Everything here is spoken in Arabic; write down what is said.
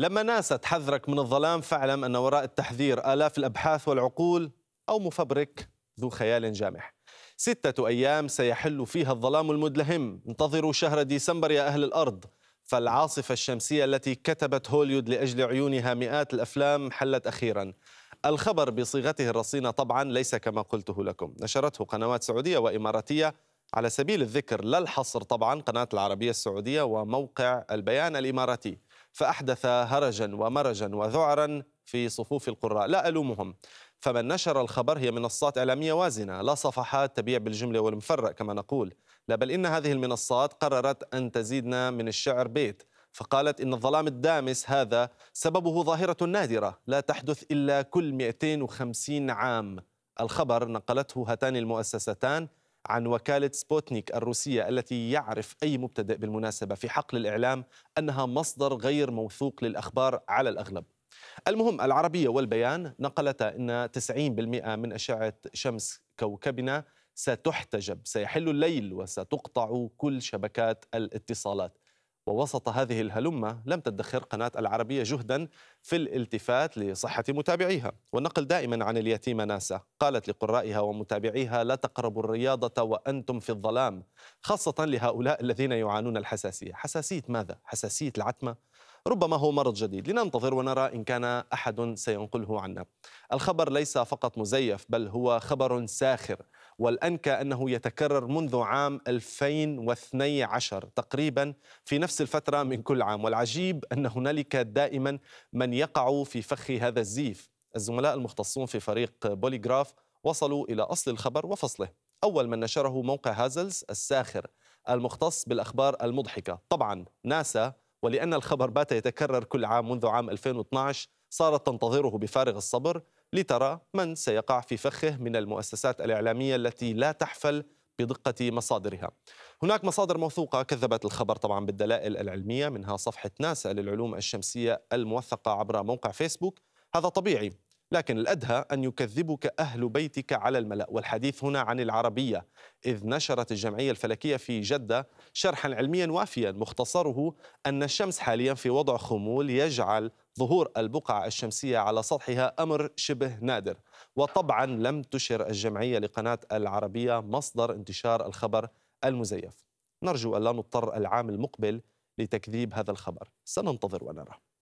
لما ناسا تحذرك من الظلام فاعلم أن وراء التحذير آلاف الأبحاث والعقول أو مفبرك ذو خيال جامح ستة أيام سيحل فيها الظلام المدلهم انتظروا شهر ديسمبر يا أهل الأرض فالعاصفة الشمسية التي كتبت هوليود لأجل عيونها مئات الأفلام حلت أخيراً الخبر بصيغته الرصينة طبعا ليس كما قلته لكم نشرته قنوات سعودية وإماراتية على سبيل الذكر لا الحصر طبعا قناة العربية السعودية وموقع البيان الإماراتي فأحدث هرجا ومرجا وذعرا في صفوف القراء لا ألومهم فمن نشر الخبر هي منصات إعلامية وازنة لا صفحات تبيع بالجملة والمفرق كما نقول لا بل إن هذه المنصات قررت أن تزيدنا من الشعر بيت فقالت إن الظلام الدامس هذا سببه ظاهرة نادرة لا تحدث إلا كل 250 عام الخبر نقلته هاتان المؤسستان عن وكالة سبوتنيك الروسية التي يعرف أي مبتدئ بالمناسبة في حقل الإعلام أنها مصدر غير موثوق للأخبار على الأغلب المهم العربية والبيان نقلتا أن 90% من أشعة شمس كوكبنا ستحتجب سيحل الليل وستقطع كل شبكات الاتصالات ووسط هذه الهلمة لم تدخر قناة العربية جهدا في الالتفات لصحة متابعيها والنقل دائما عن اليتيمة ناسا قالت لقرائها ومتابعيها لا تقربوا الرياضة وأنتم في الظلام خاصة لهؤلاء الذين يعانون الحساسية حساسية ماذا؟ حساسية العتمة؟ ربما هو مرض جديد لننتظر ونرى إن كان أحد سينقله عنا الخبر ليس فقط مزيف بل هو خبر ساخر والأنكى أنه يتكرر منذ عام 2012 تقريبا في نفس الفترة من كل عام والعجيب أن هنالك دائما من من يقع في فخ هذا الزيف الزملاء المختصون في فريق بوليغراف وصلوا إلى أصل الخبر وفصله أول من نشره موقع هازلز الساخر المختص بالأخبار المضحكة طبعا ناسا ولأن الخبر بات يتكرر كل عام منذ عام 2012 صارت تنتظره بفارغ الصبر لترى من سيقع في فخه من المؤسسات الإعلامية التي لا تحفل بدقة مصادرها هناك مصادر موثوقة كذبت الخبر طبعا بالدلائل العلمية منها صفحة ناسا للعلوم الشمسية الموثقة عبر موقع فيسبوك هذا طبيعي لكن الأدهى أن يكذبك أهل بيتك على الملأ والحديث هنا عن العربية إذ نشرت الجمعية الفلكية في جدة شرحا علميا وافيا مختصره أن الشمس حاليا في وضع خمول يجعل ظهور البقع الشمسية على سطحها أمر شبه نادر وطبعا لم تشر الجمعية لقناة العربية مصدر انتشار الخبر المزيف نرجو أن لا نضطر العام المقبل لتكذيب هذا الخبر سننتظر ونرى